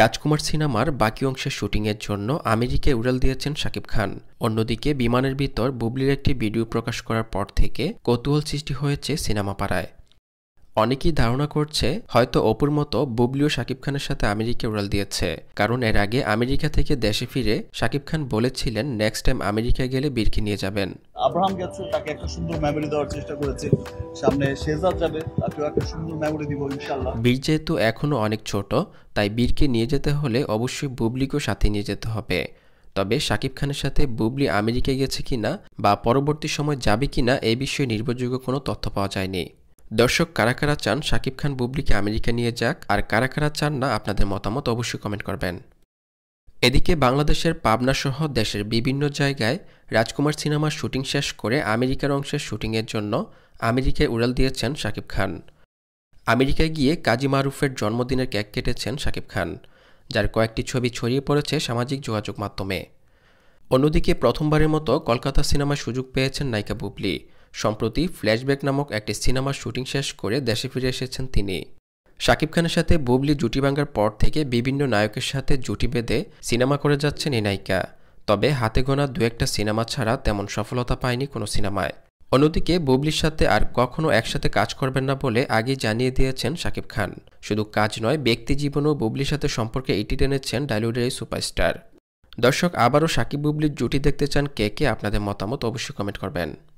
রাজকুমার সিনেমার বাকি অংশের শুটিংয়ের জন্য আমেরিকায় উড়াল দিয়েছেন শাকিব খান অন্যদিকে বিমানের ভিতর বুবলির একটি ভিডিও প্রকাশ করার পর থেকে কৌতূহল সৃষ্টি হয়েছে সিনেমা পাড়ায় অনেকেই ধারণা করছে হয়তো অপুর মতো বুবলিও শাকিব খানের সাথে আমেরিকা উড়াল দিয়েছে কারণ এর আগে আমেরিকা থেকে দেশে ফিরে শাকিব খান বলেছিলেন নেক্সট টাইম আমেরিকা গেলে বীরকে নিয়ে যাবেন আব্রাহাম গেছে তাকে একটা সুন্দর মেমোরি দেওয়ার চেষ্টা করেছে সামনে শেজাদ যাবে তাকেও একটা সুন্দর মেমোরি দিব ইনশাল্লাহ বীর যেহেতু এখনও অনেক ছোট তাই বীরকে নিয়ে যেতে হলে অবশ্যই বুবলিকেও সাথে নিয়ে যেতে হবে তবে শাকিব খানের সাথে বুবলি আমেরিকায় গেছে কিনা বা পরবর্তী সময় যাবে কিনা এ বিষয়ে নির্ভরযোগ্য কোনো তথ্য পাওয়া যায়নি দর্শক কারা কারা চান শাকিব খান বুবলিকে আমেরিকা নিয়ে যাক আর কারা কারা চান না আপনাদের মতামত অবশ্যই কমেন্ট করবেন এদিকে বাংলাদেশের পাবনাসহ দেশের বিভিন্ন জায়গায় রাজকুমার সিনেমার শুটিং শেষ করে আমেরিকার অংশের শুটিংয়ের জন্য আমেরিকায় উড়াল দিয়েছেন শাকিব খান আমেরিকায় গিয়ে কাজী মারুফের জন্মদিনের কেক কেটেছেন শাকিব খান যার কয়েকটি ছবি ছড়িয়ে পড়েছে সামাজিক যোগাযোগ মাধ্যমে অন্যদিকে প্রথমবারের মতো কলকাতা সিনেমার সুযোগ পেয়েছেন নায়িকা বুবলি সম্প্রতি ফ্ল্যাশব্যাক নামক একটি সিনেমার শুটিং শেষ করে দেশে ফিরে এসেছেন তিনি শাকিব খানের সাথে বুবলি জুটি ভাঙার পর থেকে বিভিন্ন নায়কের সাথে জুটি বেঁধে সিনেমা করে যাচ্ছেন এই নায়িকা তবে হাতে গোনা দু একটা সিনেমা ছাড়া তেমন সফলতা পায়নি কোনো সিনেমায় অন্যদিকে বুবলির সাথে আর কখনও একসাথে কাজ করবেন না বলে আগে জানিয়ে দিয়েছেন শাকিব খান শুধু কাজ নয় ব্যক্তি জীবনও বুবলির সাথে সম্পর্কে এটি টেনেছেন ডালিউডের এই সুপারস্টার দর্শক আবারও শাকিব বুবলির জুটি দেখতে চান কে কে আপনাদের মতামত অবশ্যই কমেন্ট করবেন